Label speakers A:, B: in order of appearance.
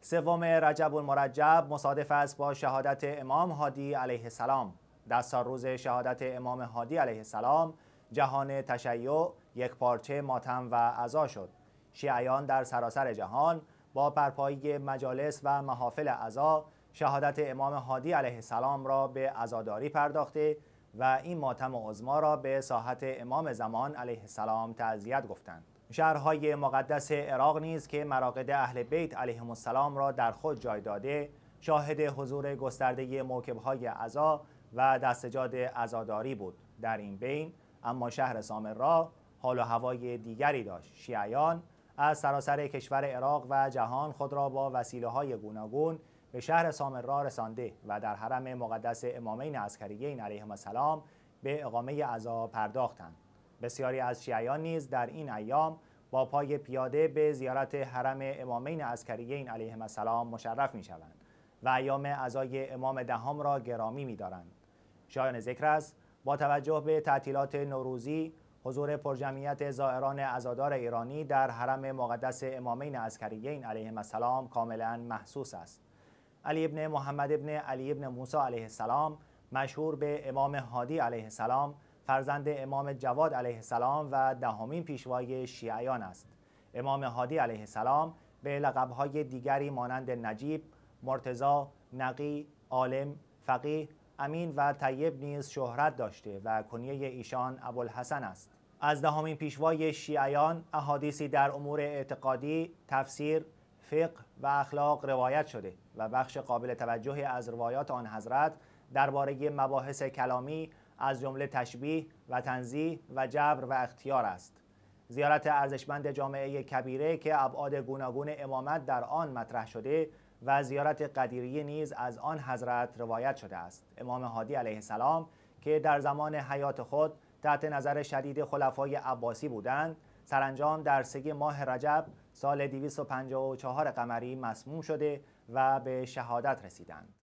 A: سوم رجب المرجب مصادف است با شهادت امام هادی علیه السلام در روز شهادت امام هادی علیه السلام جهان تشیع یک پارچه ماتم و عزا شد شیعیان در سراسر جهان با پرپایی مجالس و محافل عزا شهادت امام هادی علیه السلام را به عزاداری پرداخته و این ماتم و عزما را به ساحت امام زمان علیه السلام تعزیت گفتند شهرهای مقدس عراق نیز که مراقد اهل بیت علیهم السلام را در خود جای داده شاهد حضور گسترده موکبهای عزا و دستجاد عزاداری بود در این بین اما شهر را حال و هوای دیگری داشت شیعیان از سراسر کشور عراق و جهان خود را با وسیله های گوناگون به شهر سامرا رسانده و در حرم مقدس امامین عسکریین علیهم السلام به اقامه عزا پرداختند بسیاری از شیعیان نیز در این ایام با پای پیاده به زیارت حرم امامین عسکریین علیهم السلام مشرف می شوند و ایام عزای امام دهم را گرامی می دارند. شایان ذکر است با توجه به تعطیلات نوروزی حضور پرجمعیت زائران عزادار ایرانی در حرم مقدس امامین عسکریین علیهم السلام کاملا محسوس است. علی ابن محمد ابن علی ابن موسی علیه السلام مشهور به امام هادی علیه السلام فرزند امام جواد علیه السلام و دهمین پیشوای شیعیان است امام هادی علیه السلام به لقبهای دیگری مانند نجیب، مرتزا، نقی، عالم، فقیه، امین و طیب نیز شهرت داشته و کنیه ایشان ابوالحسن است از دهمین پیشوای شیعیان احادیثی در امور اعتقادی، تفسیر، فقه و اخلاق روایت شده و بخش قابل توجهی از روایات آن حضرت درباره مباحث کلامی از جمله تشبیه و تنزیه و جبر و اختیار است زیارت ارزشمند جامعه کبیره که ابعاد گوناگون امامت در آن مطرح شده و زیارت قدیری نیز از آن حضرت روایت شده است امام هادی علیه السلام که در زمان حیات خود تحت نظر شدید خلفای عباسی بودند سرانجام در سه ماه رجب سال 254 قمری مسموم شده و به شهادت رسیدند